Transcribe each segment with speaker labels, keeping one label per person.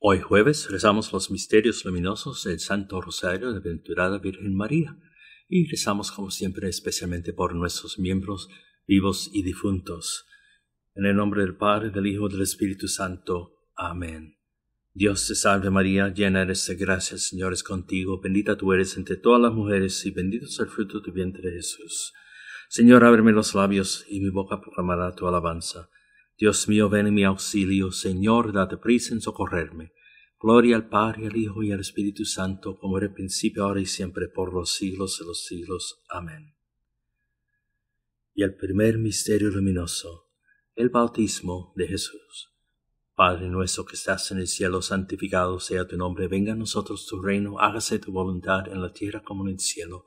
Speaker 1: Hoy jueves rezamos los misterios luminosos del Santo Rosario de la Venturada Virgen María y rezamos como siempre especialmente por nuestros miembros vivos y difuntos. En el nombre del Padre, del Hijo y del Espíritu Santo. Amén. Dios te salve María, llena eres de gracia, Señor es contigo, bendita tú eres entre todas las mujeres y bendito es el fruto de tu vientre Jesús. Señor, ábreme los labios y mi boca proclamará tu alabanza. Dios mío, ven en mi auxilio. Señor, date prisa en socorrerme. Gloria al Padre, al Hijo y al Espíritu Santo, como era el principio, ahora y siempre, por los siglos de los siglos. Amén. Y el primer misterio luminoso, el bautismo de Jesús. Padre nuestro que estás en el cielo, santificado sea tu nombre, venga a nosotros tu reino, hágase tu voluntad en la tierra como en el cielo.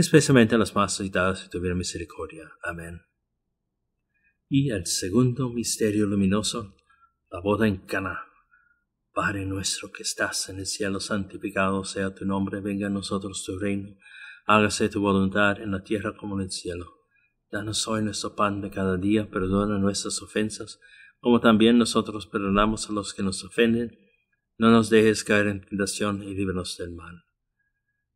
Speaker 1: especialmente las más citadas tu tuviera misericordia. Amén. Y el segundo misterio luminoso, la boda en Cana. Padre nuestro que estás en el cielo, santificado sea tu nombre, venga a nosotros tu reino, hágase tu voluntad en la tierra como en el cielo. Danos hoy nuestro pan de cada día, perdona nuestras ofensas, como también nosotros perdonamos a los que nos ofenden. No nos dejes caer en tentación y líbranos del mal.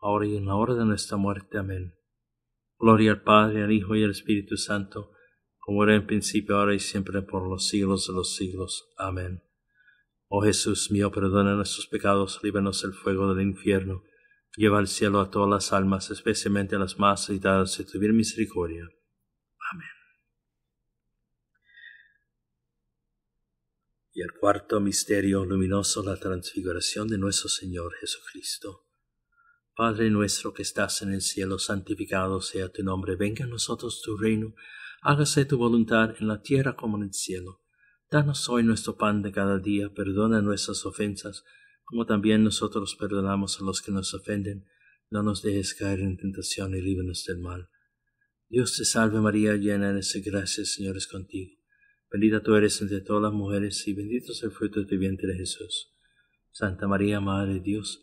Speaker 1: ahora y en la hora de nuestra muerte. Amén. Gloria al Padre, al Hijo y al Espíritu Santo, como era en principio, ahora y siempre, por los siglos de los siglos. Amén. Oh Jesús mío, perdona nuestros pecados, líbranos del fuego del infierno, lleva al cielo a todas las almas, especialmente a las más necesitadas de tu misericordia. Amén. Y el cuarto misterio luminoso, la transfiguración de nuestro Señor Jesucristo. Padre nuestro que estás en el cielo, santificado sea tu nombre, venga a nosotros tu reino, hágase tu voluntad en la tierra como en el cielo. Danos hoy nuestro pan de cada día, perdona nuestras ofensas, como también nosotros perdonamos a los que nos ofenden, no nos dejes caer en tentación y líbranos del mal. Dios te salve María, llena de gracia, Señor es contigo. Bendita tú eres entre todas las mujeres y bendito es el fruto de tu vientre Jesús. Santa María, Madre de Dios,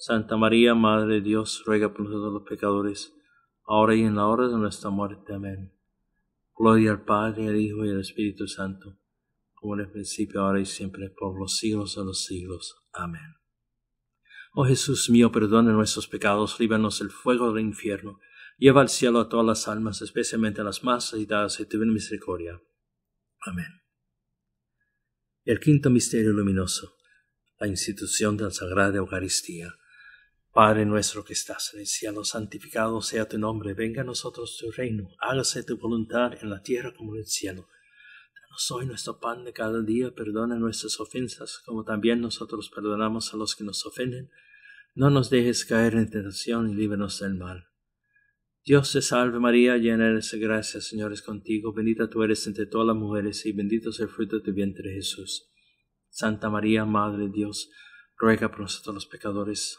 Speaker 1: Santa María, Madre de Dios, ruega por nosotros los pecadores, ahora y en la hora de nuestra muerte. Amén. Gloria al Padre, al Hijo y al Espíritu Santo, como en el principio, ahora y siempre, por los siglos de los siglos. Amén. Oh Jesús mío, perdona nuestros pecados, líbranos del fuego del infierno, lleva al cielo a todas las almas, especialmente a las más necesitadas, y ten misericordia. Amén. El quinto misterio luminoso, la institución de la Sagrada Eucaristía. Padre nuestro que estás en el cielo, santificado sea tu nombre, venga a nosotros tu reino, hágase tu voluntad en la tierra como en el cielo. Danos hoy nuestro pan de cada día, perdona nuestras ofensas, como también nosotros perdonamos a los que nos ofenden. No nos dejes caer en tentación y líbranos del mal. Dios te salve María, llena eres de gracia, Señor es contigo, bendita tú eres entre todas las mujeres y bendito es el fruto de tu vientre Jesús. Santa María, Madre de Dios, ruega por nosotros los pecadores,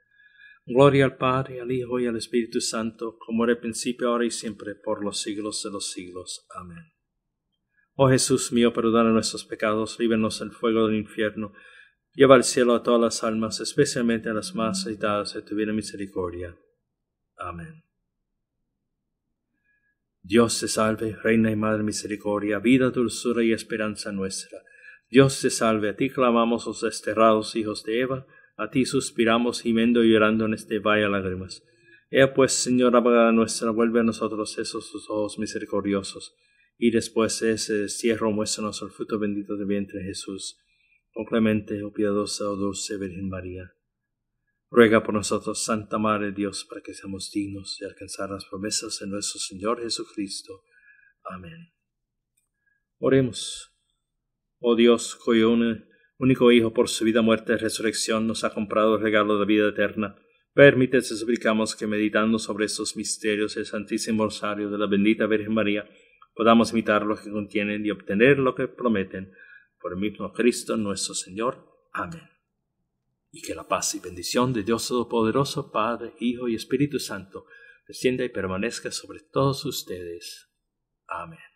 Speaker 1: Gloria al Padre, al Hijo y al Espíritu Santo, como era el principio, ahora y siempre, por los siglos de los siglos. Amén. Oh Jesús mío, perdona nuestros pecados, líbenos del fuego del infierno, lleva al cielo a todas las almas, especialmente a las más necesitadas de tu vida misericordia. Amén. Dios te salve, Reina y Madre Misericordia, vida, dulzura y esperanza nuestra. Dios te salve, a ti clamamos los oh desterrados hijos de Eva, a ti suspiramos, gimiendo y llorando en este valle de lágrimas. Ea pues, señora abogada nuestra, vuelve a nosotros esos ojos misericordiosos, y después de ese cierro muéstranos el fruto bendito de vientre Jesús. Oh clemente, oh piadosa, oh dulce Virgen María. Ruega por nosotros, Santa Madre de Dios, para que seamos dignos de alcanzar las promesas de nuestro Señor Jesucristo. Amén. Oremos. Oh Dios, cuyo único Hijo, por su vida, muerte y resurrección, nos ha comprado el regalo de la vida eterna. permítese, suplicamos, que meditando sobre estos misterios del Santísimo Rosario de la bendita Virgen María, podamos imitar lo que contienen y obtener lo que prometen. Por el mismo Cristo nuestro Señor. Amén. Y que la paz y bendición de Dios Todopoderoso, Padre, Hijo y Espíritu Santo, descienda y permanezca sobre todos ustedes. Amén.